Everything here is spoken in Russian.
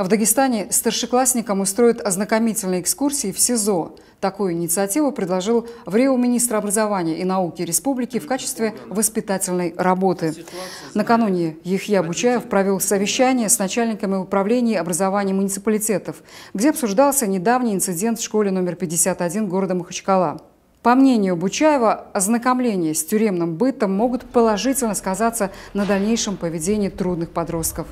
В Дагестане старшеклассникам устроят ознакомительные экскурсии в СИЗО. Такую инициативу предложил в Рио министр образования и науки республики в качестве воспитательной работы. Накануне Ехья Бучаев провел совещание с начальниками управления образования муниципалитетов, где обсуждался недавний инцидент в школе номер 51 города Махачкала. По мнению Бучаева, ознакомление с тюремным бытом могут положительно сказаться на дальнейшем поведении трудных подростков.